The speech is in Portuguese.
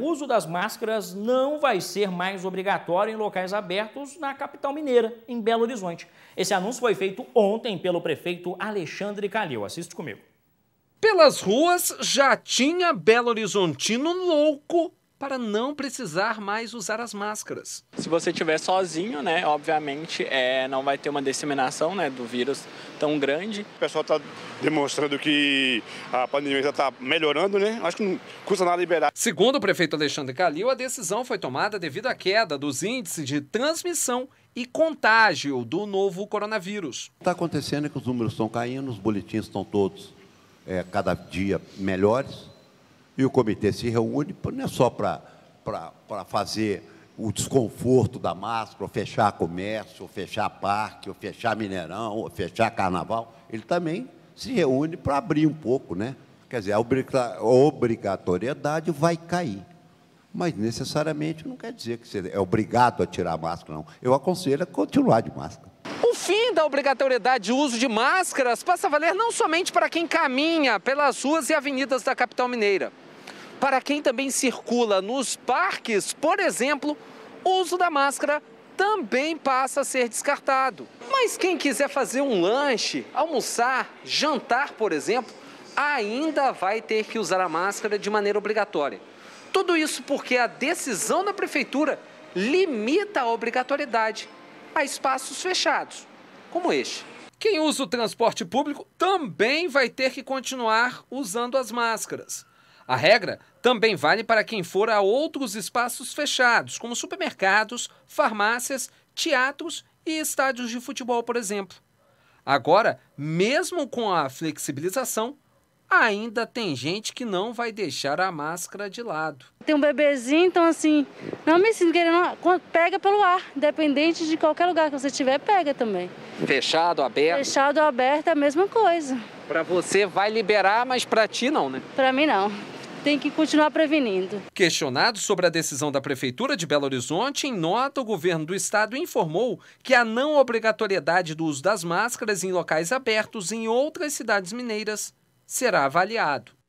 O uso das máscaras não vai ser mais obrigatório em locais abertos na capital mineira, em Belo Horizonte. Esse anúncio foi feito ontem pelo prefeito Alexandre Calil. Assiste comigo. Pelas ruas já tinha Belo Horizontino louco para não precisar mais usar as máscaras. Se você estiver sozinho, né, obviamente é, não vai ter uma disseminação né, do vírus tão grande. O pessoal está demonstrando que a pandemia já está melhorando, né? Acho que não custa nada liberar. Segundo o prefeito Alexandre Calil, a decisão foi tomada devido à queda dos índices de transmissão e contágio do novo coronavírus. Está acontecendo é que os números estão caindo, os boletins estão todos é, cada dia melhores. E o comitê se reúne, não é só para fazer o desconforto da máscara, ou fechar comércio, ou fechar parque, ou fechar Mineirão, ou fechar carnaval, ele também se reúne para abrir um pouco, né? Quer dizer, a obrigatoriedade vai cair. Mas necessariamente não quer dizer que você é obrigado a tirar a máscara, não. Eu aconselho a continuar de máscara. O fim da obrigatoriedade de uso de máscaras passa a valer não somente para quem caminha pelas ruas e avenidas da capital mineira. Para quem também circula nos parques, por exemplo, o uso da máscara também passa a ser descartado. Mas quem quiser fazer um lanche, almoçar, jantar, por exemplo, ainda vai ter que usar a máscara de maneira obrigatória. Tudo isso porque a decisão da prefeitura limita a obrigatoriedade a espaços fechados, como este. Quem usa o transporte público também vai ter que continuar usando as máscaras. A regra também vale para quem for a outros espaços fechados, como supermercados, farmácias, teatros e estádios de futebol, por exemplo. Agora, mesmo com a flexibilização, ainda tem gente que não vai deixar a máscara de lado. Tem um bebezinho, então assim, não me sinto querendo, pega pelo ar, independente de qualquer lugar que você tiver, pega também. Fechado, aberto? Fechado, aberto, é a mesma coisa. Para você vai liberar, mas para ti não, né? Para mim não tem que continuar prevenindo. Questionado sobre a decisão da Prefeitura de Belo Horizonte, em nota, o governo do estado informou que a não obrigatoriedade do uso das máscaras em locais abertos em outras cidades mineiras será avaliado.